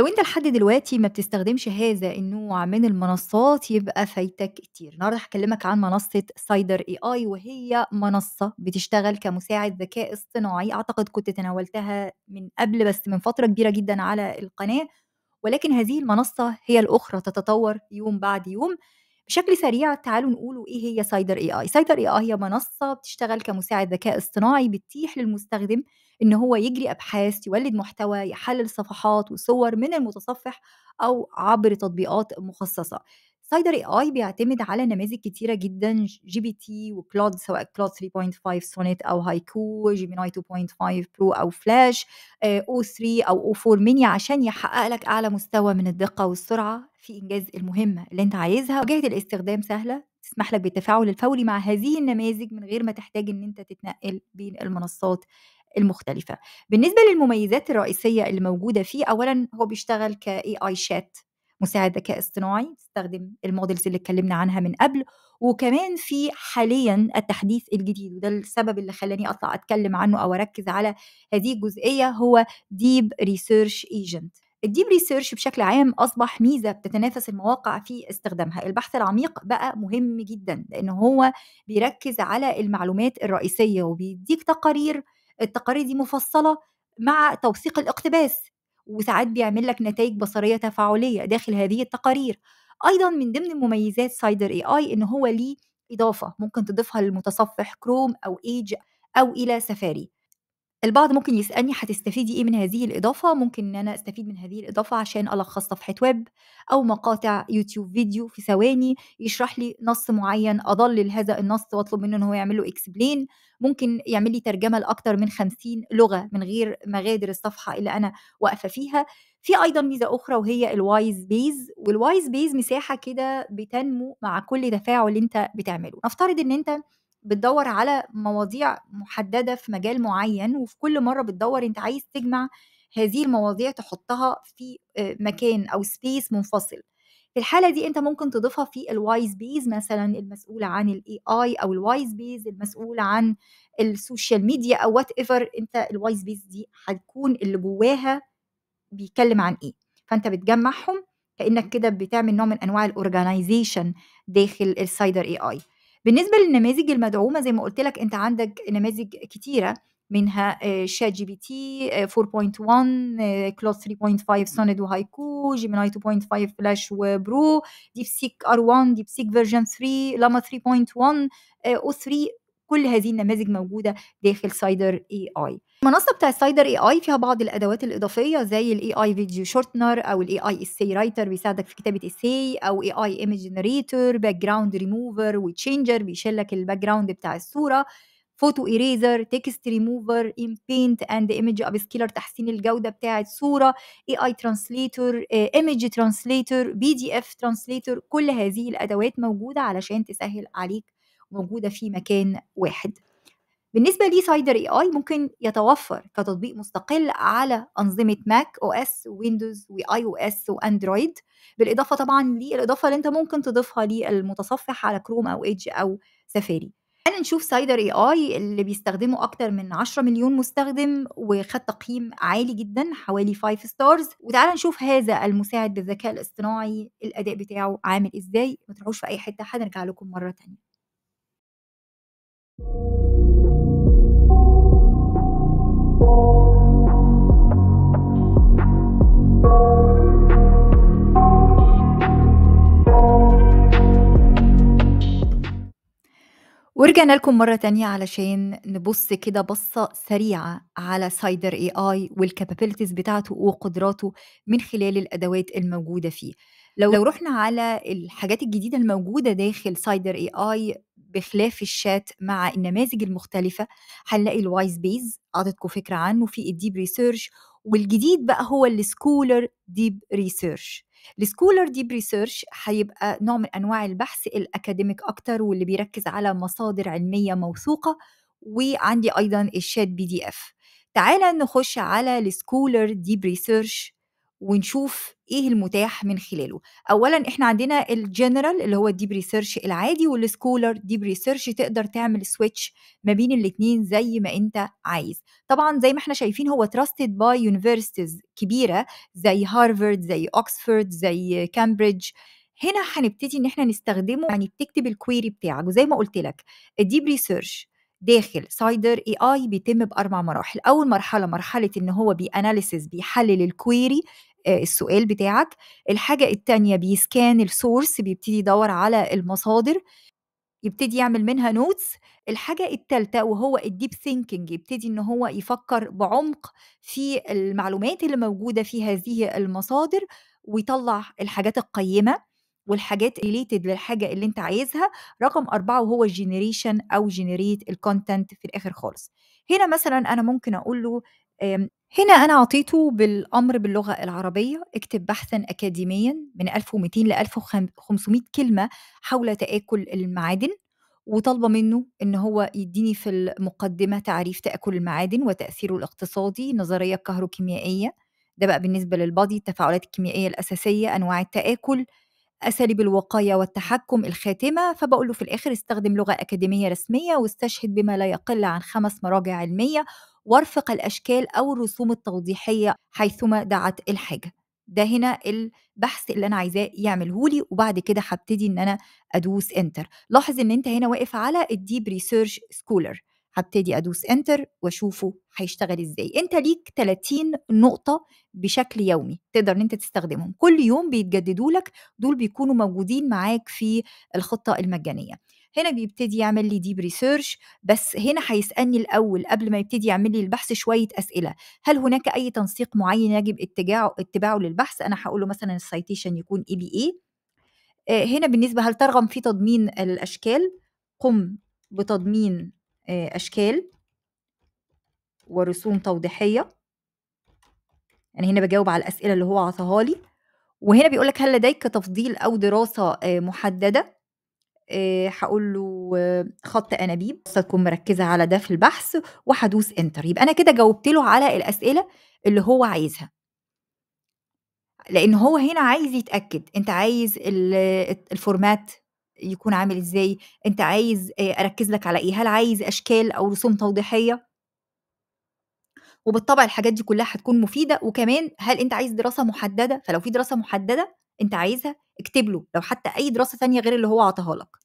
لو انت لحد دلوقتي ما بتستخدمش هذا النوع من المنصات يبقى فايتك كتير النهارده هكلمك عن منصه سايدر اي اي وهي منصه بتشتغل كمساعد ذكاء اصطناعي اعتقد كنت تناولتها من قبل بس من فتره كبيره جدا على القناه ولكن هذه المنصه هي الاخرى تتطور يوم بعد يوم بشكل سريع تعالوا نقولوا ايه هي سايدر اي اي سايدر اي اي هي منصه بتشتغل كمساعد ذكاء اصطناعي بتتيح للمستخدم ان هو يجري ابحاث يولد محتوى يحلل صفحات وصور من المتصفح او عبر تطبيقات مخصصه سايدر اي اي بيعتمد على نماذج كتيره جدا جي بي تي وكلود سواء كلود 3.5 سونيت او هايكو جيميناي 2.5 برو او فلاش آه، او 3 او او 4 ميني عشان يحقق لك اعلى مستوى من الدقه والسرعه في انجاز المهمه اللي انت عايزها واجهه الاستخدام سهله تسمح لك بالتفاعل الفوري مع هذه النماذج من غير ما تحتاج ان انت تتنقل بين المنصات المختلفة بالنسبة للمميزات الرئيسية اللي موجودة فيه أولا هو بيشتغل كاي اي شات مساعد ذكاء اصطناعي تستخدم المودلز اللي اتكلمنا عنها من قبل وكمان في حاليا التحديث الجديد وده السبب اللي خلاني اطلع اتكلم عنه او اركز على هذه الجزئيه هو ديب ريسيرش ايجنت الديب ريسيرش بشكل عام اصبح ميزه بتتنافس المواقع في استخدامها البحث العميق بقى مهم جدا لان هو بيركز على المعلومات الرئيسيه وبيديك تقارير التقارير دي مفصله مع توثيق الاقتباس وساعات بيعمل لك نتائج بصريه تفاعليه داخل هذه التقارير ايضا من ضمن مميزات سايدر اي اي ان هو ليه اضافه ممكن تضيفها للمتصفح كروم او ايج او الى سفاري البعض ممكن يسألني هتستفيدي إيه من هذه الإضافة؟ ممكن إن أنا أستفيد من هذه الإضافة عشان ألخص صفحة ويب أو مقاطع يوتيوب فيديو في ثواني يشرح لي نص معين أضلل هذا النص وأطلب منه إن هو يعمل له إكسبلين ممكن يعمل لي ترجمة لاكثر من 50 لغة من غير مغادر الصفحة اللي أنا واقفة فيها في ايضا ميزه اخرى وهي الوايز بيز والوايز بيز مساحه كده بتنمو مع كل تفاعل انت بتعمله نفترض ان انت بتدور على مواضيع محدده في مجال معين وفي كل مره بتدور انت عايز تجمع هذه المواضيع تحطها في آه، مكان او سبيس منفصل في الحاله دي انت ممكن تضيفها في الواي سبيس مثلا المسؤول عن الاي اي او الواي سبيس المسؤول عن السوشيال ميديا او وات ايفر انت الواي سبيس دي هتكون اللي جواها بيتكلم عن ايه فانت بتجمعهم كانك كده بتعمل نوع من انواع الاورجنايزيشن داخل السايدر اي اي بالنسبه للنماذج المدعومه زي ما قلت لك انت عندك نماذج كتيره منها شات جي بي تي 4.1 كلود 3.5 سونيد وهايكو جيميناي 2.5 فلاش وبرو ديب سيك ار 1 ديب سيك فيرجن 3 لاما 3.1 او 3 كل هذه النماذج موجوده داخل سايدر اي اي المنصه بتاع سايدر اي اي فيها بعض الادوات الاضافيه زي الاي اي فيديو شورتنر او الاي اي اسي رايتر بيساعدك في كتابه اسي او اي اي ايمج جنريتور باك جراوند ريموفر وتشينجر بيشيل لك الباك جراوند بتاع الصوره فوتو ايريزر تكست ريموفر ان بينت اند ايمج ابسكيلر تحسين الجوده بتاعه الصوره اي اي ترانسليتور ايمج ترانسليتور بي دي اف ترانسليتور كل هذه الادوات موجوده علشان تسهل عليك موجوده في مكان واحد بالنسبة لي سايدر اي اي ممكن يتوفر كتطبيق مستقل على أنظمة ماك او اس ويندوز واي او اس واندرويد بالإضافة طبعا للإضافة اللي أنت ممكن تضيفها للمتصفح على كروم أو ايدج أو سفاري انا نشوف سايدر اي اي اللي بيستخدمه اكتر من 10 مليون مستخدم وخد تقييم عالي جدا حوالي 5 ستارز وتعالى نشوف هذا المساعد بالذكاء الاصطناعي الاداء بتاعه عامل ازاي ما تروحوش في اي حته هنرجع لكم مره تانية ورجعنا لكم مرة تانية علشان نبص كده بصة سريعة على سايدر اي اي والكابابيلتيز بتاعته وقدراته من خلال الأدوات الموجودة فيه لو, لو رحنا على الحاجات الجديدة الموجودة داخل سايدر اي اي بخلاف الشات مع النماذج المختلفة هنلاقي الوايز بيز أعطيتكم فكرة عنه في الديب ريسيرش والجديد بقى هو السكولر ديب ريسيرش السكولر ديب ريسيرش هيبقى نوع من انواع البحث الاكاديميك اكتر واللي بيركز على مصادر علميه موثوقه وعندي ايضا الشات بي دي اف تعالى نخش على السكولر ديب ريسيرش ونشوف ايه المتاح من خلاله اولا احنا عندنا الجنرال اللي هو الديب ريسيرش العادي والسكولر ديب ريسيرش تقدر تعمل سويتش ما بين الاثنين زي ما انت عايز طبعا زي ما احنا شايفين هو تراستد باي يونيفرسيتيز كبيره زي هارفارد زي اوكسفورد زي كامبريدج هنا هنبتدي ان احنا نستخدمه يعني بتكتب الكويري بتاعك وزي ما قلت لك الديب ريسيرش داخل سايدر اي اي بيتم باربع مراحل اول مرحله مرحله ان هو بياناليسز بيحلل الكويري آه، السؤال بتاعك الحاجة التانية بيسكان السورس بيبتدي يدور على المصادر يبتدي يعمل منها نوتس الحاجة التالتة وهو الديب ثينكينج يبتدي ان هو يفكر بعمق في المعلومات اللي موجودة في هذه المصادر ويطلع الحاجات القيمة والحاجات ريليتد للحاجه اللي انت عايزها رقم اربعه وهو الجينيريشن او جينيريت الكونتنت في الاخر خالص هنا مثلا انا ممكن اقول له هنا أنا عطيته بالأمر باللغة العربية اكتب بحثا أكاديميا من 1200 ل 1500 كلمة حول تآكل المعادن وطالبه منه ان هو يديني في المقدمه تعريف تاكل المعادن وتاثيره الاقتصادي نظريه كهروكيميائيه ده بقى بالنسبه للبادي التفاعلات الكيميائيه الاساسيه انواع التاكل اساليب الوقايه والتحكم الخاتمه فبقول له في الاخر استخدم لغه اكاديميه رسميه واستشهد بما لا يقل عن خمس مراجع علميه وارفق الأشكال أو الرسوم التوضيحية حيثما دعت الحاجة ده هنا البحث اللي انا عايزاه يعمله لي وبعد كده هبتدي ان انا ادوس انتر لاحظ ان انت هنا واقف على الديب ريسيرش سكولر هبتدي ادوس انتر واشوفه هيشتغل ازاي انت ليك 30 نقطه بشكل يومي تقدر ان انت تستخدمهم كل يوم بيتجددوا لك دول بيكونوا موجودين معاك في الخطه المجانيه هنا بيبتدي يعمل لي ديب ريسيرش بس هنا هيسالني الاول قبل ما يبتدي يعمل لي البحث شويه اسئله هل هناك اي تنسيق معين يجب اتجاعه اتباعه للبحث انا هقول له مثلا السيتيشن يكون اي بي اي هنا بالنسبه هل ترغب في تضمين الاشكال قم بتضمين آه، اشكال ورسوم توضيحيه يعني هنا بجاوب على الاسئله اللي هو عطاها لي وهنا بيقول لك هل لديك تفضيل او دراسه آه، محدده آه، هقول له آه، خط انابيب تكون مركزه على ده في البحث وهدوس انتر يبقى انا كده جاوبت له على الاسئله اللي هو عايزها لان هو هنا عايز يتاكد انت عايز الفورمات آه، يكون عامل ازاي انت عايز اركز لك على ايه هل عايز اشكال او رسوم توضيحيه وبالطبع الحاجات دي كلها هتكون مفيده وكمان هل انت عايز دراسه محدده فلو في دراسه محدده انت عايزها اكتب له لو حتى اي دراسه ثانيه غير اللي هو عطاها لك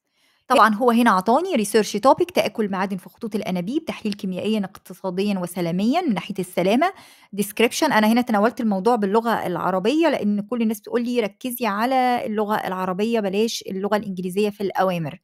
طبعا هو هنا عطاني ريسيرش توبيك تاكل معادن في خطوط الانابيب تحليل كيميائيا اقتصاديا وسلاميا من ناحيه السلامه ديسكريبشن انا هنا تناولت الموضوع باللغه العربيه لان كل الناس بتقول لي ركزي على اللغه العربيه بلاش اللغه الانجليزيه في الاوامر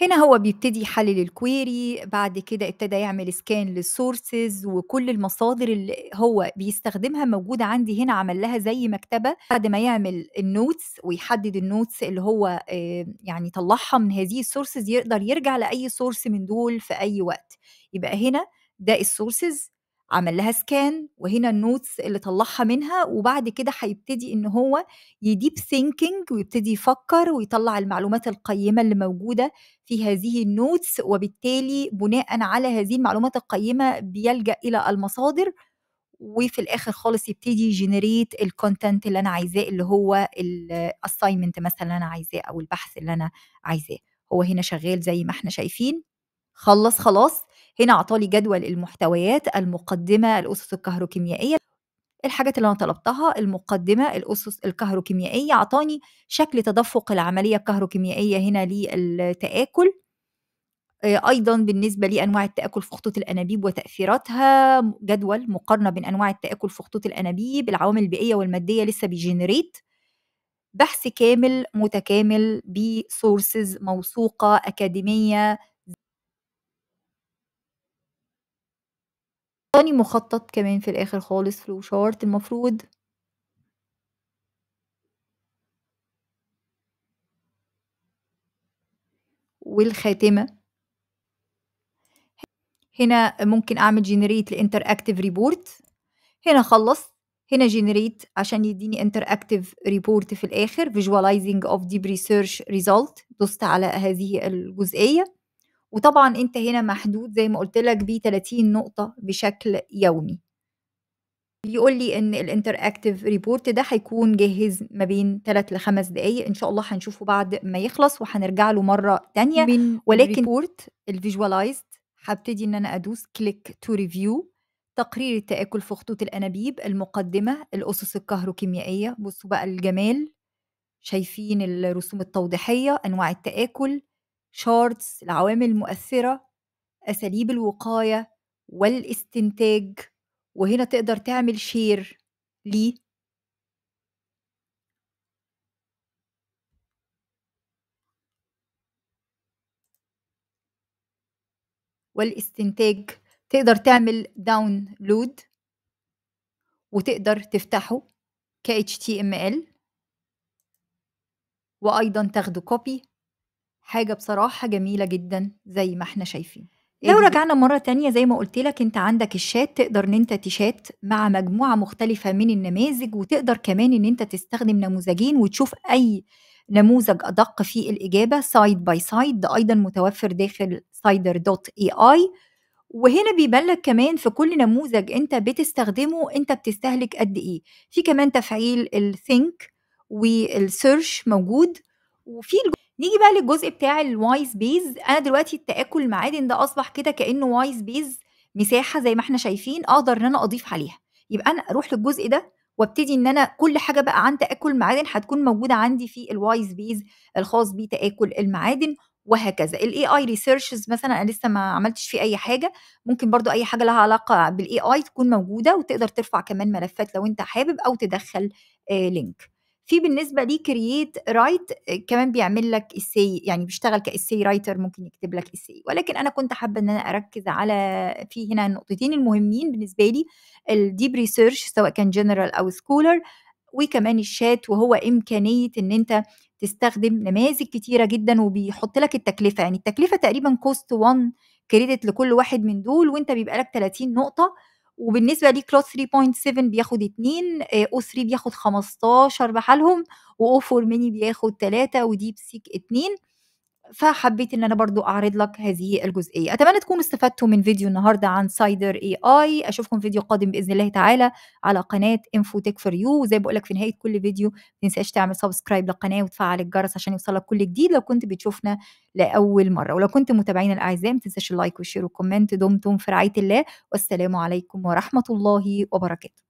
هنا هو بيبتدي يحلل الكويري بعد كده ابتدى يعمل سكان للسورسز وكل المصادر اللي هو بيستخدمها موجودة عندي هنا عمل لها زي مكتبة بعد ما يعمل النوتس ويحدد النوتس اللي هو آه، يعني طلعها من هذه السورسز يقدر يرجع لأي سورس من دول في أي وقت يبقى هنا ده السورسز عمل لها سكان وهنا النوتس اللي طلعها منها وبعد كده هيبتدي ان هو يديب ثينكينج ويبتدي يفكر ويطلع المعلومات القيمه اللي موجوده في هذه النوتس وبالتالي بناء على هذه المعلومات القيمه بيلجا الى المصادر وفي الاخر خالص يبتدي يجنريت الكونتنت اللي انا عايزاه اللي هو الاساينمنت مثلا اللي انا عايزاه او البحث اللي انا عايزاه هو هنا شغال زي ما احنا شايفين خلص خلاص هنا أعطالي جدول المحتويات المقدمة الأسس الكهروكيميائية الحاجات اللي أنا طلبتها المقدمة الأسس الكهروكيميائية أعطاني شكل تدفق العملية الكهروكيميائية هنا للتآكل آه، ايضا بالنسبه لانواع التاكل في خطوط الانابيب وتاثيراتها جدول مقارنه بين انواع التاكل في خطوط الانابيب العوامل البيئيه والماديه لسه بيجنريت بحث كامل متكامل بسورسز موثوقه اكاديميه حطاني مخطط كمان في الآخر خالص فلو شارت المفروض والخاتمة هنا ممكن أعمل generate لإنتر اكتف ريبورت هنا خلص هنا generate عشان يديني interactive report في الآخر visualizing of deep research result دوست على هذه الجزئية وطبعا انت هنا محدود زي ما قلت لك ب 30 نقطه بشكل يومي بيقول لي ان الانتر اكتف ريبورت ده هيكون جاهز ما بين 3 ل 5 دقائق ان شاء الله هنشوفه بعد ما يخلص وهنرجع له مره تانية من ولكن الريبورت الفيجوالايزد هبتدي ان انا ادوس كليك تو ريفيو تقرير التآكل في خطوط الأنابيب المقدمة الأسس الكهروكيميائية بصوا بقى الجمال شايفين الرسوم التوضيحية أنواع التآكل شارتس العوامل المؤثرة أساليب الوقاية والاستنتاج وهنا تقدر تعمل شير ليه والاستنتاج تقدر تعمل داونلود وتقدر تفتحه ك HTML وأيضا تاخده كوبي حاجة بصراحة جميلة جدًا زي ما إحنا شايفين. لو إيه رجعنا مرة تانية زي ما قُلت لك أنت عندك الشات تقدر إن أنت تشات مع مجموعة مختلفة من النماذج، وتقدر كمان إن أنت تستخدم نموذجين وتشوف أي نموذج أدق في الإجابة سايد باي سايد ده أيضًا متوفر داخل سايدر دوت اي اي وهنا بيبان لك كمان في كل نموذج أنت بتستخدمه أنت بتستهلك قد إيه، في كمان تفعيل الثينك والسيرش موجود وفي الجو... نيجي بقى للجزء بتاع الواي سبيس انا دلوقتي التاكل المعادن ده اصبح كده كانه واي سبيس مساحه زي ما احنا شايفين اقدر ان انا اضيف عليها يبقى انا اروح للجزء ده وابتدي ان انا كل حاجه بقى عن تاكل المعادن هتكون موجوده عندي في الواي سبيس الخاص بتاكل المعادن وهكذا الاي اي ريسيرشز مثلا انا لسه ما عملتش فيه اي حاجه ممكن برضو اي حاجه لها علاقه بالاي اي تكون موجوده وتقدر ترفع كمان ملفات لو انت حابب او تدخل آه لينك في بالنسبه لي كرييت رايت كمان بيعمل لك اسي يعني بيشتغل كاسي رايتر ممكن يكتب لك اسي ولكن انا كنت حابه ان انا اركز على في هنا النقطتين المهمين بالنسبه لي الديب ريسيرش سواء كان جنرال او سكولر وكمان الشات وهو امكانيه ان انت تستخدم نماذج كتيره جدا وبيحط لك التكلفه يعني التكلفه تقريبا كوست 1 كريدت لكل واحد من دول وانت بيبقى لك 30 نقطه وبالنسبه لكلوت 3.7 بياخد 2 او 3 بياخد 15 بحالهم 4 ميني بياخد 3 وديب سيك 2 فحبيت ان انا برضو اعرض لك هذه الجزئيه اتمنى تكونوا استفدتوا من فيديو النهارده عن سايدر اي اي اشوفكم فيديو قادم باذن الله تعالى على قناه انفو تك فور يو وزي بقول لك في نهايه كل فيديو ما تنساش تعمل سبسكرايب للقناه وتفعل الجرس عشان يوصلك كل جديد لو كنت بتشوفنا لاول مره ولو كنت متابعين الاعزاء ما تنساش اللايك والشير والكومنت دمتم في رعايه الله والسلام عليكم ورحمه الله وبركاته